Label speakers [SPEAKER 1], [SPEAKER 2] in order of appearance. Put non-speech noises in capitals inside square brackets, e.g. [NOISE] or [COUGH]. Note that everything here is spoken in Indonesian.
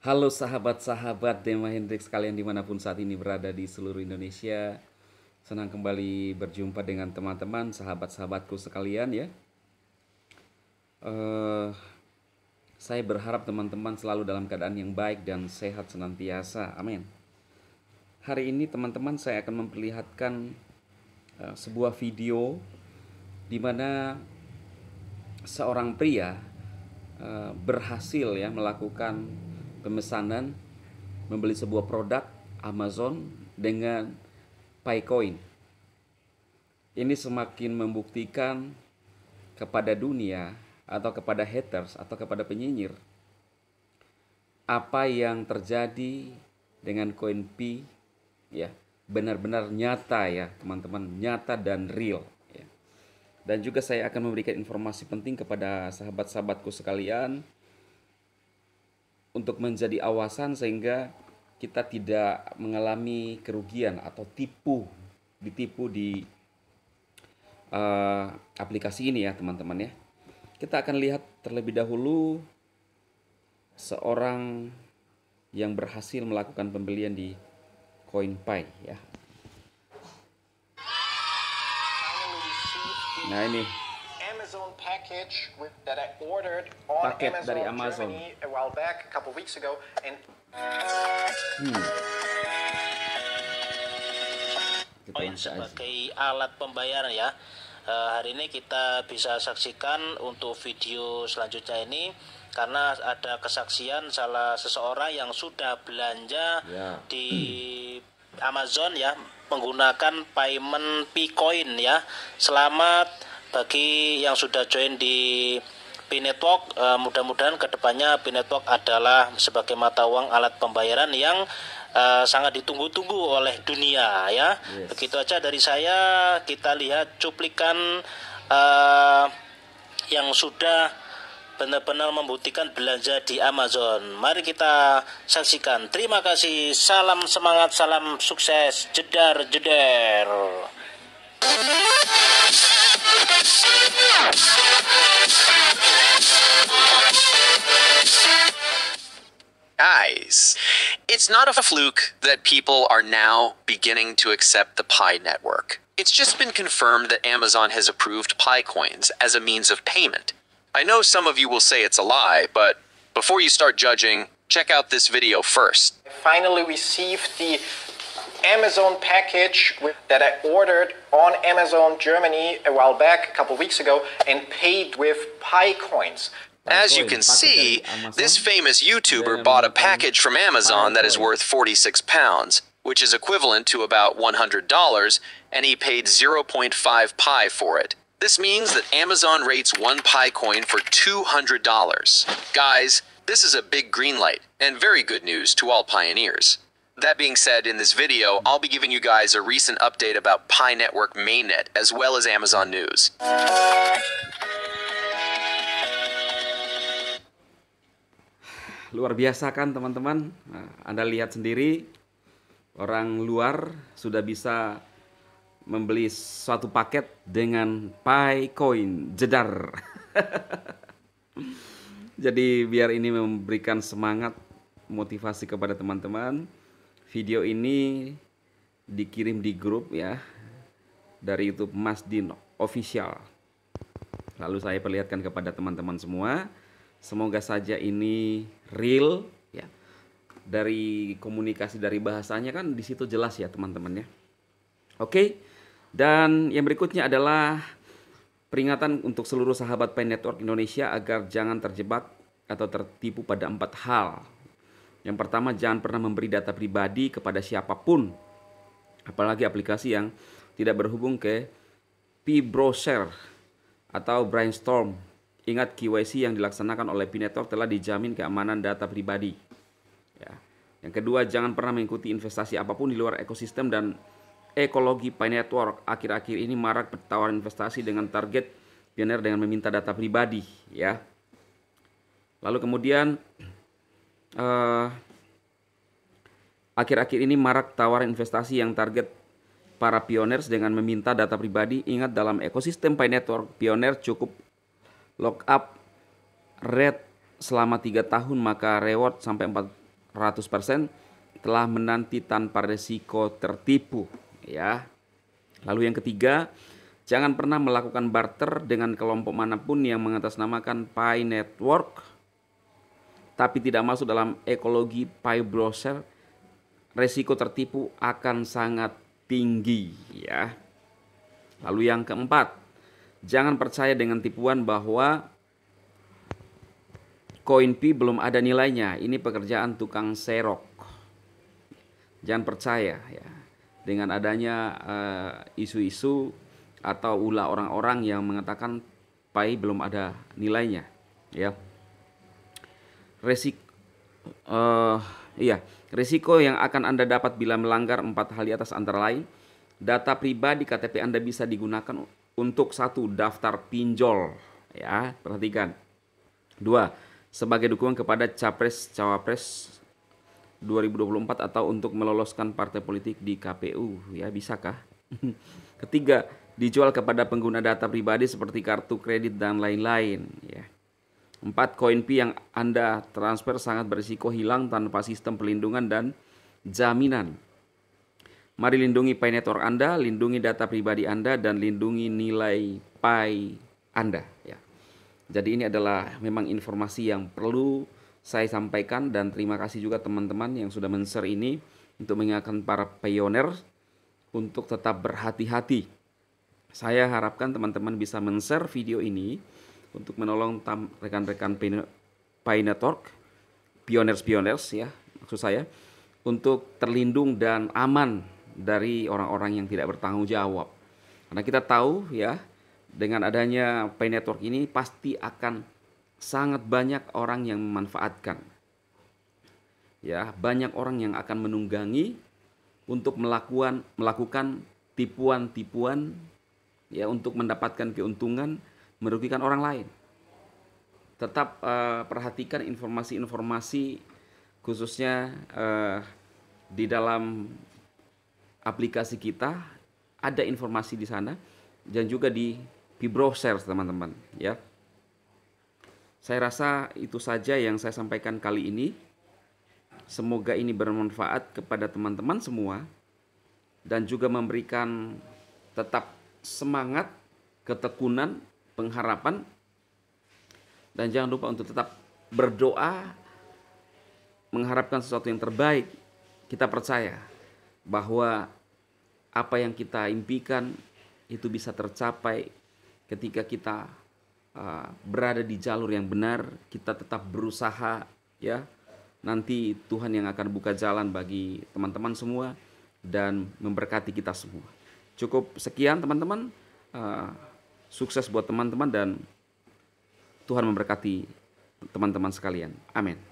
[SPEAKER 1] Halo sahabat-sahabat Dema Hendrik sekalian dimanapun saat ini berada di seluruh Indonesia Senang kembali berjumpa dengan teman-teman, sahabat-sahabatku sekalian ya uh, Saya berharap teman-teman selalu dalam keadaan yang baik dan sehat senantiasa, amin Hari ini teman-teman saya akan memperlihatkan uh, sebuah video di mana seorang pria eh, berhasil ya melakukan pemesanan membeli sebuah produk Amazon dengan PayCoin. Ini semakin membuktikan kepada dunia atau kepada haters atau kepada penyinyir apa yang terjadi dengan koin P ya benar-benar nyata ya teman-teman nyata dan real ya. dan juga saya akan memberikan informasi penting kepada sahabat-sahabatku sekalian untuk menjadi awasan sehingga kita tidak mengalami kerugian atau tipu ditipu di uh, aplikasi ini ya teman-teman ya. Kita akan lihat terlebih dahulu seorang yang berhasil melakukan pembelian di CoinPay ya. Nah ini package Paket dari Amazon Germany hmm. gitu. sebagai alat pembayaran ya. Eh, hari ini kita bisa saksikan untuk video selanjutnya ini karena ada kesaksian salah seseorang yang sudah belanja ya. di Amazon ya menggunakan payment Bitcoin ya. Selamat bagi yang sudah join di P Network eh, mudah-mudahan kedepannya P Network adalah sebagai mata uang alat pembayaran yang uh, sangat ditunggu-tunggu oleh dunia ya yes. begitu aja dari saya kita lihat cuplikan uh, yang sudah benar-benar membuktikan belanja di Amazon. Mari kita saksikan. Terima kasih. Salam semangat, salam sukses. Jedar jeder. Guys, it's not a fluke that people are now beginning to accept the Pi network. It's just been confirmed that Amazon has approved Pi coins as a means of payment. I know some of you will say it's a lie, but before you start judging, check out this video first. finally received the Amazon package that I ordered on Amazon Germany a while back, a couple weeks ago, and paid with Pi coins. As you can see, this famous YouTuber bought a um, package from Amazon that is worth 46 pounds, which is equivalent to about $100, and he paid 0.5 Pi for it. This means that Amazon rates one Pi coin for $200. Guys, this is a big green light and very good news to all pioneers. That being said, in this video, I'll be giving you guys a recent update about Pi Network mainnet, as well as Amazon News. Luar biasa kan teman-teman? Nah, Anda lihat sendiri, orang luar sudah bisa membeli suatu paket dengan Pi Coin jedar. [LAUGHS] Jadi biar ini memberikan semangat, motivasi kepada teman-teman video ini dikirim di grup ya dari YouTube Mas Dino official. Lalu saya perlihatkan kepada teman-teman semua. Semoga saja ini real ya. Dari komunikasi dari bahasanya kan di situ jelas ya teman-teman ya. Oke. Dan yang berikutnya adalah peringatan untuk seluruh sahabat Pen Network Indonesia agar jangan terjebak atau tertipu pada empat hal yang pertama, jangan pernah memberi data pribadi kepada siapapun, apalagi aplikasi yang tidak berhubung ke p-browser atau brainstorm. Ingat KYC yang dilaksanakan oleh Pinetor telah dijamin keamanan data pribadi. Ya. Yang kedua, jangan pernah mengikuti investasi apapun di luar ekosistem dan ekologi Pi Akhir-akhir ini marak pertawaran investasi dengan target pioner dengan meminta data pribadi, ya. Lalu kemudian akhir eh, akhir-akhir ini marak tawaran investasi yang target para pioners dengan meminta data pribadi. Ingat dalam ekosistem Pi Network, pioner cukup lock up rate selama 3 tahun maka reward sampai 400% telah menanti tanpa resiko tertipu ya. Lalu yang ketiga, jangan pernah melakukan barter dengan kelompok manapun yang mengatasnamakan Pi Network tapi tidak masuk dalam ekologi pie Browser, resiko tertipu akan sangat tinggi ya. Lalu yang keempat, jangan percaya dengan tipuan bahwa koin Pi belum ada nilainya. Ini pekerjaan tukang serok. Jangan percaya ya dengan adanya eh, isu-isu uh, atau ulah orang-orang yang mengatakan pai belum ada nilainya ya resiko uh, eh, iya resiko yang akan anda dapat bila melanggar empat hal di atas antara lain data pribadi KTP anda bisa digunakan untuk satu daftar pinjol ya perhatikan dua sebagai dukungan kepada capres cawapres 2024 atau untuk meloloskan partai politik di KPU ya bisakah [LAUGHS] ketiga dijual kepada pengguna data pribadi seperti kartu kredit dan lain-lain ya 4. Koin P yang Anda transfer sangat berisiko hilang tanpa sistem pelindungan dan jaminan. Mari lindungi Pi Network Anda, lindungi data pribadi Anda, dan lindungi nilai Pi Anda. Ya. Jadi ini adalah memang informasi yang perlu saya sampaikan dan terima kasih juga teman-teman yang sudah men-share ini untuk mengingatkan para pioner untuk tetap berhati-hati. Saya harapkan teman-teman bisa men-share video ini untuk menolong rekan-rekan network pioners pioners ya maksud saya, untuk terlindung dan aman dari orang-orang yang tidak bertanggung jawab. Karena kita tahu ya, dengan adanya pay network ini pasti akan sangat banyak orang yang memanfaatkan. Ya, banyak orang yang akan menunggangi untuk melakukan melakukan tipuan-tipuan ya untuk mendapatkan keuntungan merugikan orang lain. Tetap uh, perhatikan informasi-informasi khususnya uh, di dalam aplikasi kita ada informasi di sana dan juga di di teman-teman ya. Saya rasa itu saja yang saya sampaikan kali ini. Semoga ini bermanfaat kepada teman-teman semua dan juga memberikan tetap semangat, ketekunan pengharapan dan jangan lupa untuk tetap berdoa mengharapkan sesuatu yang terbaik. Kita percaya bahwa apa yang kita impikan itu bisa tercapai ketika kita uh, berada di jalur yang benar, kita tetap berusaha ya. Nanti Tuhan yang akan buka jalan bagi teman-teman semua dan memberkati kita semua. Cukup sekian teman-teman. Uh, Sukses buat teman-teman dan Tuhan memberkati teman-teman sekalian. Amin.